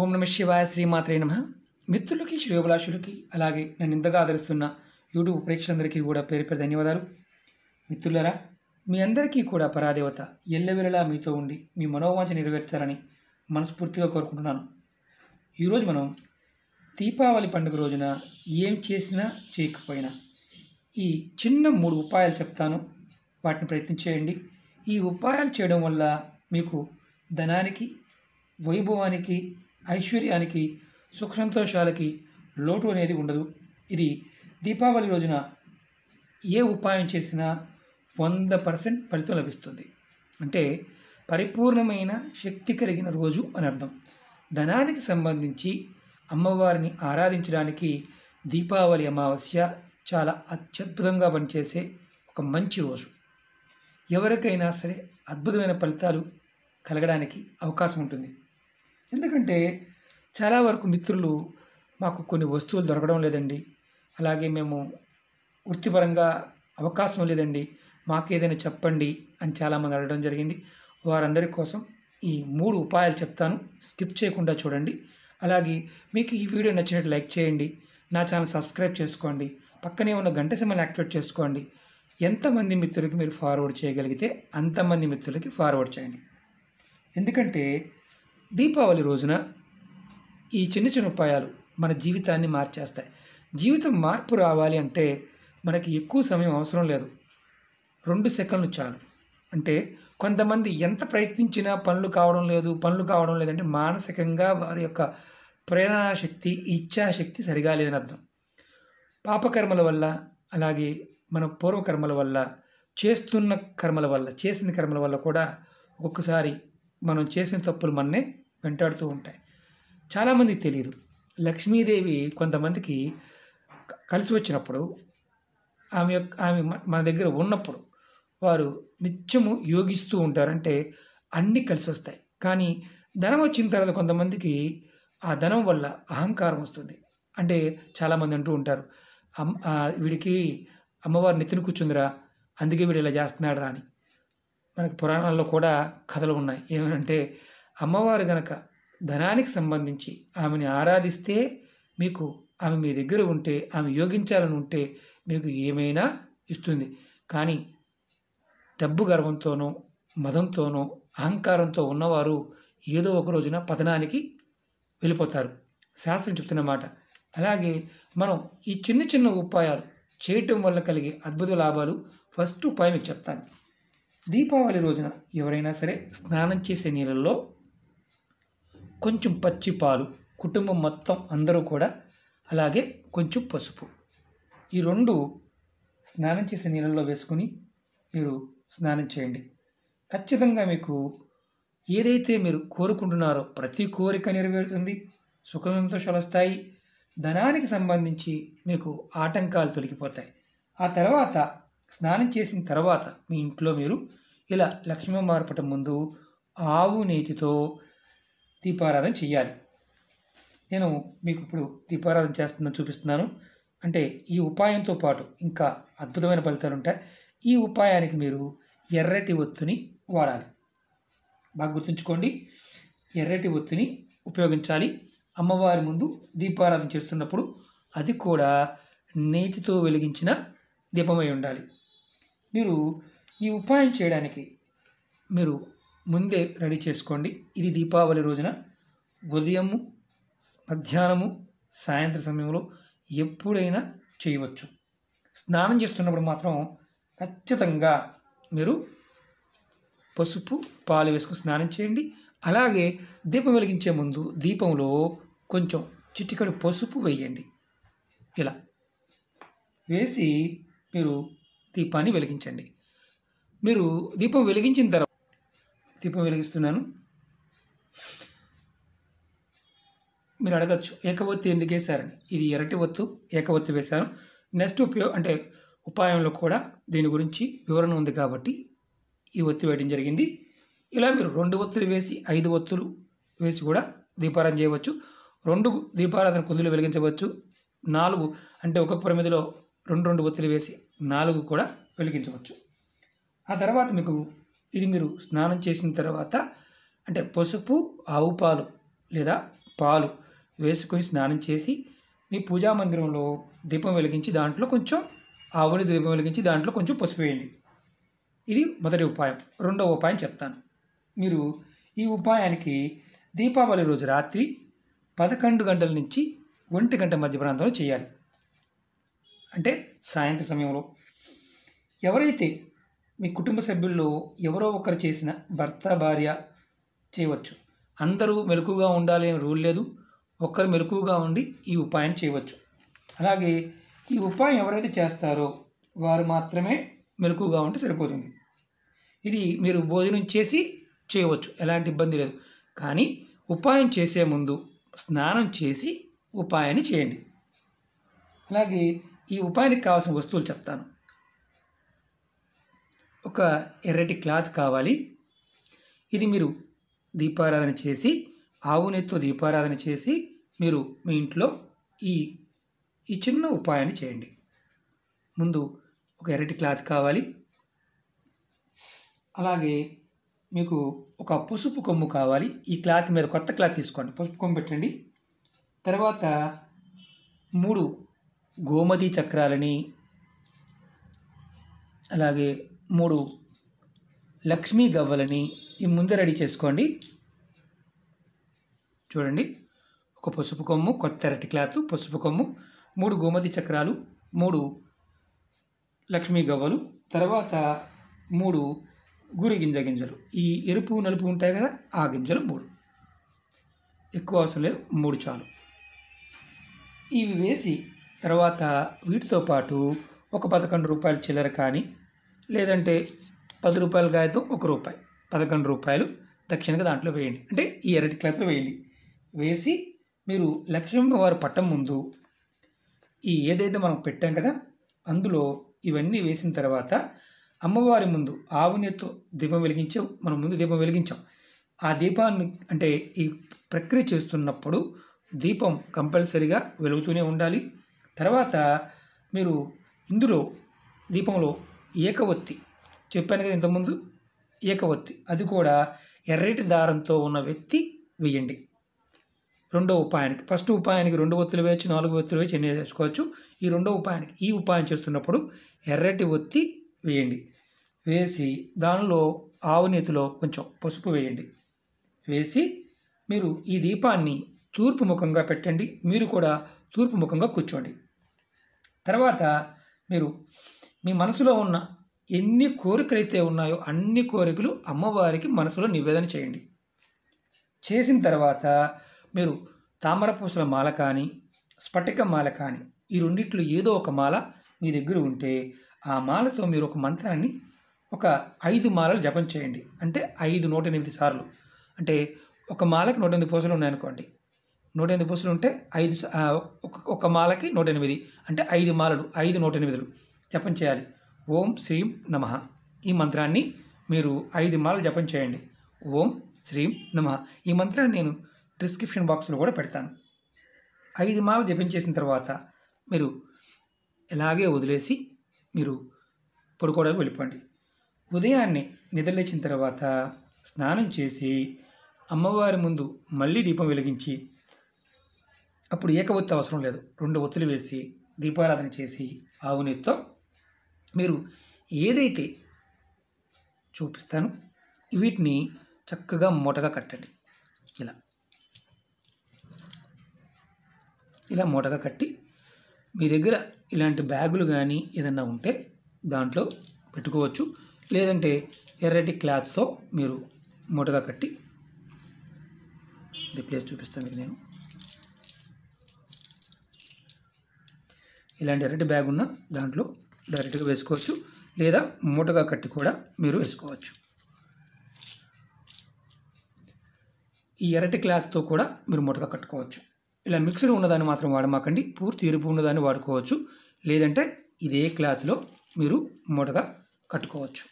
ఓం నమ శివాయ శ్రీమాత్రే నమ మిత్రులకి శ్రేయోభిలాషులకి అలాగే నన్ను ఇంతగా ఆదరిస్తున్న యూట్యూబ్ ప్రేక్షకులందరికీ కూడా పేరు పేరు ధన్యవాదాలు మిత్రులరా మీ అందరికీ కూడా పరాదేవత ఎల్లవేళలా మీతో ఉండి మీ మనోవాంచ నెరవేర్చాలని మనస్ఫూర్తిగా కోరుకుంటున్నాను ఈరోజు మనం దీపావళి పండుగ రోజున ఏం చేసినా చేయకపోయినా ఈ చిన్న మూడు ఉపాయాలు చెప్తాను వాటిని ప్రయత్నించేయండి ఈ ఉపాయాలు చేయడం వల్ల మీకు ధనానికి వైభవానికి ఐశ్వర్యానికి సుఖ సంతోషాలకి లోటు అనేది ఉండదు ఇది దీపావళి రోజున ఏ ఉపాయం చేసినా వంద పర్సెంట్ ఫలితం లభిస్తుంది అంటే పరిపూర్ణమైన శక్తి కలిగిన రోజు అని అర్థం ధనానికి సంబంధించి అమ్మవారిని ఆరాధించడానికి దీపావళి అమావాస్య చాలా అత్యద్భుతంగా పనిచేసే ఒక మంచి రోజు ఎవరికైనా సరే అద్భుతమైన ఫలితాలు కలగడానికి అవకాశం ఉంటుంది ఎందుకంటే చాలా వరకు మిత్రులు మాకు కొన్ని వస్తువులు దొరకడం లేదండి అలాగే మేము వృత్తిపరంగా అవకాశం లేదండి మాకేదైనా చెప్పండి అని చాలామంది అడగడం జరిగింది వారందరి కోసం ఈ మూడు ఉపాయాలు చెప్తాను స్కిప్ చేయకుండా చూడండి అలాగే మీకు ఈ వీడియో నచ్చినట్టు లైక్ చేయండి నా ఛానల్ సబ్స్క్రైబ్ చేసుకోండి పక్కనే ఉన్న గంట సమయాన్ని యాక్టివేట్ చేసుకోండి ఎంతమంది మిత్రులకి మీరు ఫార్వర్డ్ చేయగలిగితే అంతమంది మిత్రులకి ఫార్వర్డ్ చేయండి ఎందుకంటే దీపావళి రోజున ఈ చిన్న చిన్న ఉపాయాలు మన జీవితాన్ని మార్చేస్తాయి జీవితం మార్పు రావాలి అంటే మనకి ఎక్కువ సమయం అవసరం లేదు రెండు సెకండ్లు చాలు అంటే కొంతమంది ఎంత ప్రయత్నించినా పనులు కావడం లేదు పనులు కావడం లేదంటే మానసికంగా వారి యొక్క ప్రేరణాశక్తి శక్తి ఇచ్ఛాశక్తి సరిగా లేదని అర్థం పాపకర్మల వల్ల అలాగే మన పూర్వకర్మల వల్ల చేస్తున్న కర్మల వల్ల చేసిన కర్మల వల్ల కూడా ఒక్కొక్కసారి మనం చేసిన తప్పులు మననే వెంటాడుతూ ఉంటాయి చాలామందికి తెలియదు లక్ష్మీదేవి కొంతమందికి కలిసి వచ్చినప్పుడు ఆమె యొక్క ఆమె మన దగ్గర ఉన్నప్పుడు వారు నిత్యము యోగిస్తూ ఉంటారంటే అన్నీ కలిసి వస్తాయి కానీ ధనం వచ్చిన తర్వాత కొంతమందికి ఆ ధనం వల్ల అహంకారం వస్తుంది అంటే చాలామంది అంటూ ఉంటారు వీడికి అమ్మవారు నెత్తిని కూర్చుందిరా అందుకే వీడు ఇలా చేస్తున్నాడు అని మనకి పురాణాల్లో కూడా కథలు ఉన్నాయి ఏమనంటే అమ్మవారు గనక ధనానికి సంబంధించి ఆమెని ఆరాధిస్తే మీకు ఆమె మీ దగ్గర ఉంటే ఆమె యోగించాలని ఉంటే మీకు ఏమైనా ఇస్తుంది కానీ డబ్బు గర్వంతోనో మదంతోనో అహంకారంతో ఉన్నవారు ఏదో ఒక రోజున పతనానికి వెళ్ళిపోతారు శాస్త్రం చెప్తున్న మాట అలాగే మనం ఈ చిన్న చిన్న ఉపాయాలు చేయటం వల్ల కలిగే అద్భుత లాభాలు ఫస్ట్ ఉపాయం మీకు చెప్తాను దీపావళి రోజున ఎవరైనా సరే స్నానం చేసే నీళ్ళల్లో కొంచెం పచ్చి పాలు కుటుంబం మొత్తం అందరూ కూడా అలాగే కొంచెం పసుపు ఈ రెండు స్నానం చేసే నీళ్ళల్లో వేసుకుని మీరు స్నానం చేయండి ఖచ్చితంగా మీకు ఏదైతే మీరు కోరుకుంటున్నారో ప్రతి కోరిక నెరవేరుతుంది సుఖ సంతోషాలు వస్తాయి ధనానికి సంబంధించి మీకు ఆటంకాలు తొలగిపోతాయి ఆ తర్వాత స్నానం చేసిన తర్వాత మీ ఇంట్లో మీరు ఇలా లక్ష్మీ మార్పటం ముందు ఆవు నేతితో దీపారాధన చేయాలి నేను మీకు ఇప్పుడు దీపారాధన చేస్తున్న చూపిస్తున్నాను అంటే ఈ ఉపాయంతో పాటు ఇంకా అద్భుతమైన ఫలితాలు ఉంటాయి ఈ ఉపాయానికి మీరు ఎర్రటి ఒత్తుని వాడాలి బాగా గుర్తుంచుకోండి ఎర్రటి ఒత్తిని ఉపయోగించాలి అమ్మవారి ముందు దీపారాధన చేస్తున్నప్పుడు అది కూడా నేతితో వెలిగించిన దీపమై ఉండాలి మీరు ఈ ఉపాయం చేయడానికి మీరు ముందే రెడీ చేసుకోండి ఇది దీపావళి రోజున ఉదయము మధ్యాహ్నము సాయంత్ర సమయంలో ఎప్పుడైనా చేయవచ్చు స్నానం చేస్తున్నప్పుడు మాత్రం ఖచ్చితంగా మీరు పసుపు పాలు వేసుకుని స్నానం చేయండి అలాగే దీపం వెలిగించే ముందు దీపంలో కొంచెం చిటికడు పసుపు వేయండి ఇలా వేసి మీరు దీపాన్ని వెలిగించండి మీరు దీపం వెలిగించిన తర్వాత దీపం వెలిగిస్తున్నాను మీరు అడగచ్చు ఏకవత్తు ఎందుకు వేశారని ఇది ఎరటి వత్తు ఏకవత్తు వేశాను నెక్స్ట్ ఉపయో అంటే ఉపాయంలో కూడా దీని గురించి వివరణ ఉంది కాబట్టి ఈ ఒత్తి వేయడం జరిగింది ఇలా మీరు రెండు ఒత్తులు వేసి ఐదు ఒత్తులు వేసి కూడా దీపారాధన చేయవచ్చు రెండు దీపారాధన కుందులు వెలిగించవచ్చు నాలుగు అంటే ఒక్కొక్క పరిమితిలో రెండు రెండు ఒత్తులు వేసి నాలుగు కూడా వెలిగించవచ్చు ఆ తర్వాత మీకు ఇది మీరు స్నానం చేసిన తర్వాత అంటే పసుపు ఆవు పాలు లేదా పాలు వేసుకొని స్నానం చేసి మీ పూజా మందిరంలో దీపం వెలిగించి దాంట్లో కొంచెం ఆవుని దీపం వెలిగించి దాంట్లో కొంచెం పసుపు వేయండి ఇది మొదటి ఉపాయం రెండవ ఉపాయం చెప్తాను మీరు ఈ ఉపాయానికి దీపావళి రోజు రాత్రి పదకొండు గంటల నుంచి ఒంటి గంట మధ్య ప్రాంతంలో చేయాలి అంటే సాయంత్రం సమయంలో ఎవరైతే మీ కుటుంబ సభ్యుల్లో ఎవరో ఒకరు చేసిన భర్త భార్య చేయవచ్చు అందరూ మెలకుగా ఉండాలి అనే రూల్ లేదు ఒక్కరు మెలకుగా ఉండి ఈ ఉపాయం చేయవచ్చు అలాగే ఈ ఉపాయం ఎవరైతే చేస్తారో వారు మాత్రమే మెలకుగా ఉంటే సరిపోతుంది ఇది మీరు భోజనం చేసి చేయవచ్చు ఎలాంటి ఇబ్బంది లేదు కానీ ఉపాయం చేసే ముందు స్నానం చేసి ఉపాయాన్ని చేయండి అలాగే ఈ ఉపాయానికి కావాల్సిన వస్తువులు చెప్తాను ఒక ఎర్రటి క్లాత్ కావాలి ఇది మీరు దీపారాధన చేసి ఆవు నెత్తో దీపారాధన చేసి మీరు మీ ఇంట్లో ఈ ఈ చిన్న ఉపాయాన్ని చేయండి ముందు ఒక ఎర్రటి క్లాత్ కావాలి అలాగే మీకు ఒక పసుపు కొమ్ము కావాలి ఈ క్లాత్ మీద కొత్త క్లాత్ తీసుకోండి పసుపు కొమ్ము పెట్టండి తర్వాత మూడు గోమతి చక్రాలని అలాగే మూడు లక్ష్మీ గవ్వలని ఈ ముందు రెడీ చేసుకోండి చూడండి ఒక పసుపు కొమ్ము కొత్త అరటి క్లాత్ పసుపు కొమ్ము మూడు గోమతి చక్రాలు మూడు లక్ష్మీ గవ్వలు తర్వాత మూడు గురి గింజ గింజలు ఈ ఎరుపు నలుపు ఉంటాయి కదా ఆ గింజలు మూడు ఎక్కువ అవసరం లేదు మూడు చాలు ఇవి వేసి తర్వాత వీటితో పాటు ఒక పదకొండు రూపాయల చిల్లర కానీ లేదంటే పది రూపాయల గాయతో ఒక రూపాయి పదకొండు రూపాయలు దక్షిణగా దాంట్లో వేయండి అంటే ఈ ఎరటి క్లాత్లో వేయండి వేసి మీరు లక్ష్మీ వారు పట్టం ముందు ఈ ఏదైతే మనం పెట్టాం కదా అందులో ఇవన్నీ వేసిన తర్వాత అమ్మవారి ముందు ఆవునితో దీపం వెలిగించే మనం ముందు దీపం వెలిగించాం ఆ దీపాన్ని అంటే ఈ ప్రక్రియ చేస్తున్నప్పుడు దీపం కంపల్సరిగా వెలుగుతూనే ఉండాలి తర్వాత మీరు ఇందులో దీపంలో ఏకవత్తి చెప్పాను కదా ఇంతకుముందు ఏకవత్తి అది కూడా ఎర్రటి దారంతో ఉన్న వ్యక్తి వేయండి రెండో ఉపాయానికి ఫస్ట్ ఉపాయానికి రెండు ఒత్తులు వేయచ్చు నాలుగు ఒత్తులు వేయచ్చు ఎన్ని వేసుకోవచ్చు ఈ రెండో ఉపాయానికి ఈ ఉపాయం చేస్తున్నప్పుడు ఎర్రటి ఒత్తి వేయండి వేసి దానిలో ఆవునేతిలో కొంచెం పసుపు వేయండి వేసి మీరు ఈ దీపాన్ని తూర్పు ముఖంగా పెట్టండి మీరు కూడా తూర్పు ముఖంగా కూర్చోండి తర్వాత మీరు మీ మనసులో ఉన్న ఎన్ని కోరికలు అయితే ఉన్నాయో అన్ని కోరికలు అమ్మవారికి మనసులో నివేదన చేయండి చేసిన తర్వాత మీరు తామరపూసల మాల కానీ స్ఫటిక మాల కానీ ఈ రెండిట్లో ఏదో ఒక మాల మీ దగ్గర ఉంటే ఆ మాలతో మీరు ఒక మంత్రాన్ని ఒక ఐదు మాలలు జపం చేయండి అంటే ఐదు నూట ఎనిమిది సార్లు అంటే ఒక మాలకు నూట ఎనిమిది పూసలు ఉన్నాయనుకోండి నూట ఎనిమిది పూసలు ఉంటే ఐదు ఒక మాలకి నూట ఎనిమిది అంటే ఐదు మాలలు ఐదు నూట ఎనిమిదిలు జపం చేయాలి ఓం శ్రీం నమ ఈ మంత్రాన్ని మీరు ఐదు మాలలు జపం చేయండి ఓం శ్రీం నమ ఈ మంత్రాన్ని నేను డిస్క్రిప్షన్ బాక్స్లో కూడా పెడతాను ఐదు మాలలు జపం చేసిన తర్వాత మీరు ఎలాగే వదిలేసి మీరు పడుకోవడానికి వెళ్ళిపోండి ఉదయాన్నే నిద్రలేచిన తర్వాత స్నానం చేసి అమ్మవారి ముందు మళ్ళీ దీపం వెలిగించి అప్పుడు ఏక ఒత్తి అవసరం లేదు రెండు ఒత్తులు వేసి దీపారాధన చేసి ఆవునెత్తో మీరు ఏదైతే చూపిస్తాను వీటిని చక్కగా మూటగా కట్టండి ఇలా ఇలా మూటగా కట్టి మీ దగ్గర ఇలాంటి బ్యాగులు కానీ ఏదన్నా ఉంటే దాంట్లో పెట్టుకోవచ్చు లేదంటే ఎర్రటి క్లాత్తో మీరు మూటగా కట్టి ప్లేస్ చూపిస్తాను మీకు నేను ఇలాంటి ఎర్రటి బ్యాగ్ ఉన్న దాంట్లో డైరెక్ట్గా వేసుకోవచ్చు లేదా మూటగా కట్టి కూడా మీరు వేసుకోవచ్చు ఈ ఎర్రటి క్లాత్తో కూడా మీరు మూటగా కట్టుకోవచ్చు ఇలా మిక్స్డ్ ఉన్నదాన్ని మాత్రం వాడమాకండి పూర్తి ఎరుపు ఉన్నదాన్ని వాడుకోవచ్చు లేదంటే ఇదే క్లాత్లో మీరు మూటగా కట్టుకోవచ్చు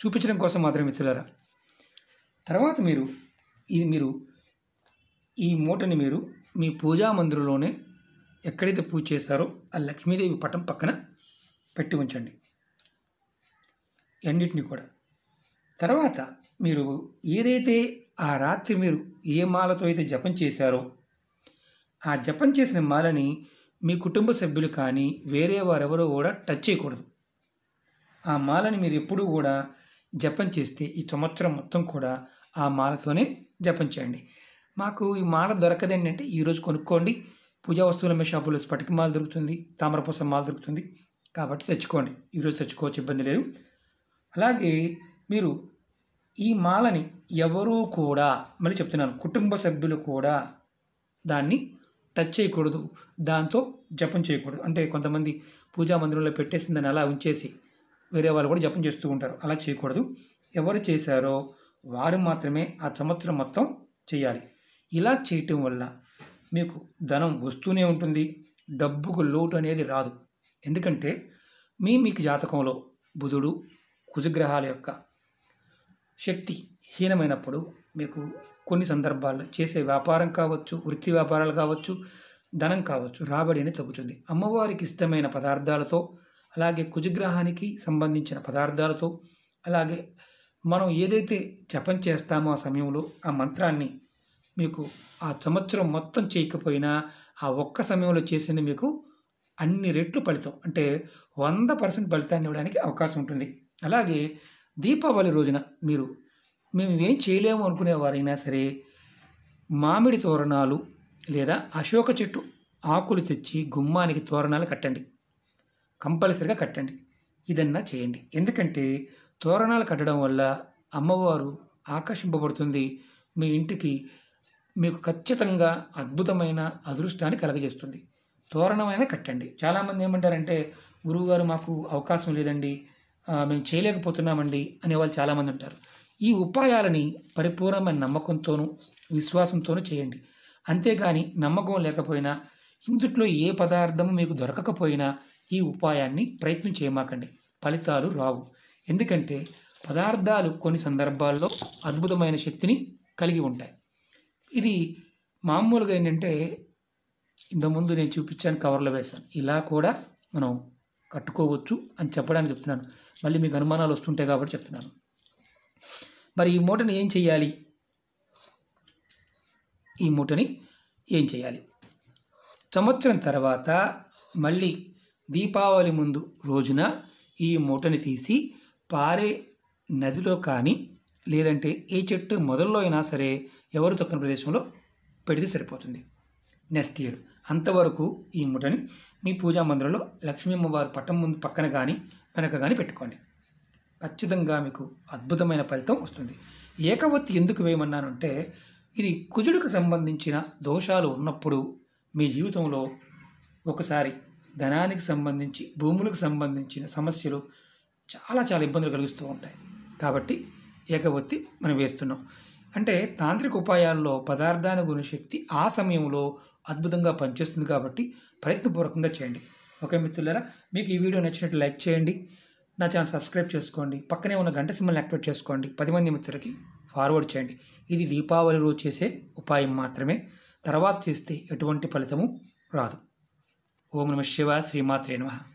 చూపించడం కోసం మాత్రమే ఇచ్చారా తర్వాత మీరు ఇది మీరు ఈ మూటని మీరు మీ పూజా మందిరంలోనే ఎక్కడైతే పూజ చేశారో ఆ లక్ష్మీదేవి పటం పక్కన పెట్టి ఉంచండి అన్నిటినీ కూడా తర్వాత మీరు ఏదైతే ఆ రాత్రి మీరు ఏ మాలతో అయితే జపం చేశారో ఆ జపం చేసిన మాలని మీ కుటుంబ సభ్యులు కానీ వేరే వారెవరో కూడా టచ్ చేయకూడదు ఆ మాలని మీరు ఎప్పుడూ కూడా జపం చేస్తే ఈ సంవత్సరం మొత్తం కూడా ఆ మాలతోనే జపం చేయండి మాకు ఈ మాల దొరకదండి అంటే ఈరోజు కొనుక్కోండి పూజా వస్తువులు అమ్మే షాపులో స్పటిక మాల్ దొరుకుతుంది తామరపూస మాల్ దొరుకుతుంది కాబట్టి తెచ్చుకోండి ఈరోజు తెచ్చుకోవచ్చు ఇబ్బంది లేదు అలాగే మీరు ఈ మాలని ఎవరూ కూడా మళ్ళీ చెప్తున్నాను కుటుంబ సభ్యులు కూడా దాన్ని టచ్ చేయకూడదు దాంతో జపం చేయకూడదు అంటే కొంతమంది పూజా మందిరంలో పెట్టేసిన దాన్ని అలా ఉంచేసి వేరే వాళ్ళు కూడా జపం చేస్తూ ఉంటారు అలా చేయకూడదు ఎవరు చేశారో వారు మాత్రమే ఆ సంవత్సరం మొత్తం చేయాలి ఇలా చేయటం వల్ల మీకు ధనం వస్తూనే ఉంటుంది డబ్బుకు లోటు అనేది రాదు ఎందుకంటే మీ మీకు జాతకంలో బుధుడు కుజగ్రహాల యొక్క శక్తి హీనమైనప్పుడు మీకు కొన్ని సందర్భాల్లో చేసే వ్యాపారం కావచ్చు వృత్తి వ్యాపారాలు కావచ్చు ధనం కావచ్చు రాబడి అనేది తగ్గుతుంది అమ్మవారికి ఇష్టమైన పదార్థాలతో అలాగే కుజగ్రహానికి సంబంధించిన పదార్థాలతో అలాగే మనం ఏదైతే జపం చేస్తామో ఆ సమయంలో ఆ మంత్రాన్ని మీకు ఆ సంవత్సరం మొత్తం చేయకపోయినా ఆ ఒక్క సమయంలో చేసింది మీకు అన్ని రెట్లు ఫలితం అంటే వంద పర్సెంట్ ఫలితాన్ని ఇవ్వడానికి అవకాశం ఉంటుంది అలాగే దీపావళి రోజున మీరు మేము ఏం చేయలేము అనుకునేవారైనా సరే మామిడి తోరణాలు లేదా అశోక చెట్టు ఆకులు తెచ్చి గుమ్మానికి తోరణాలు కట్టండి కంపల్సరిగా కట్టండి ఇదన్నా చేయండి ఎందుకంటే తోరణాలు కట్టడం వల్ల అమ్మవారు ఆకర్షింపబడుతుంది మీ ఇంటికి మీకు ఖచ్చితంగా అద్భుతమైన అదృష్టాన్ని కలగజేస్తుంది తోరణమైన కట్టండి చాలామంది ఏమంటారంటే గురువుగారు మాకు అవకాశం లేదండి మేము చేయలేకపోతున్నామండి అనేవాళ్ళు చాలామంది ఉంటారు ఈ ఉపాయాలని పరిపూర్ణమైన నమ్మకంతోనూ విశ్వాసంతోనూ చేయండి అంతేగాని నమ్మకం లేకపోయినా ఇందుట్లో ఏ పదార్థం మీకు దొరకకపోయినా ఈ ఉపాయాన్ని ప్రయత్నం చేయమాకండి ఫలితాలు రావు ఎందుకంటే పదార్థాలు కొన్ని సందర్భాల్లో అద్భుతమైన శక్తిని కలిగి ఉంటాయి ఇది మామూలుగా ఏంటంటే ఇంతకుముందు నేను చూపించాను కవర్లో వేశాను ఇలా కూడా మనం కట్టుకోవచ్చు అని చెప్పడానికి చెప్తున్నాను మళ్ళీ మీకు అనుమానాలు వస్తుంటాయి కాబట్టి చెప్తున్నాను మరి ఈ మూటని ఏం చేయాలి ఈ మూటని ఏం చేయాలి సంవత్సరం తర్వాత మళ్ళీ దీపావళి ముందు రోజున ఈ మూటని తీసి పారే నదిలో కానీ లేదంటే ఏ చెట్టు మొదల్లో అయినా సరే ఎవరు తక్కువ ప్రదేశంలో పెడితే సరిపోతుంది నెక్స్ట్ ఇయర్ అంతవరకు ఈ ముఠని మీ పూజా మందిరంలో లక్ష్మీ అమ్మవారి పట్టం ముందు పక్కన కానీ వెనక కానీ పెట్టుకోండి ఖచ్చితంగా మీకు అద్భుతమైన ఫలితం వస్తుంది ఏకవత్తి ఎందుకు వేయమన్నానంటే ఇది కుజుడికి సంబంధించిన దోషాలు ఉన్నప్పుడు మీ జీవితంలో ఒకసారి ధనానికి సంబంధించి భూములకు సంబంధించిన సమస్యలు చాలా చాలా ఇబ్బందులు కలిగిస్తూ ఉంటాయి కాబట్టి ఏకవత్తి మనం వేస్తున్నాం అంటే తాంత్రిక ఉపాయాల్లో గుణ శక్తి ఆ సమయంలో అద్భుతంగా పనిచేస్తుంది కాబట్టి ప్రయత్నపూర్వకంగా చేయండి ఓకే మిత్రులరా మీకు ఈ వీడియో నచ్చినట్టు లైక్ చేయండి నా ఛానల్ సబ్స్క్రైబ్ చేసుకోండి పక్కనే ఉన్న గంట సింబల్ని యాక్టివేట్ చేసుకోండి పది మంది మిత్రులకి ఫార్వర్డ్ చేయండి ఇది దీపావళి రోజు చేసే ఉపాయం మాత్రమే తర్వాత చేస్తే ఎటువంటి ఫలితము రాదు ఓం నమ శివ శ్రీమాత్రే నమ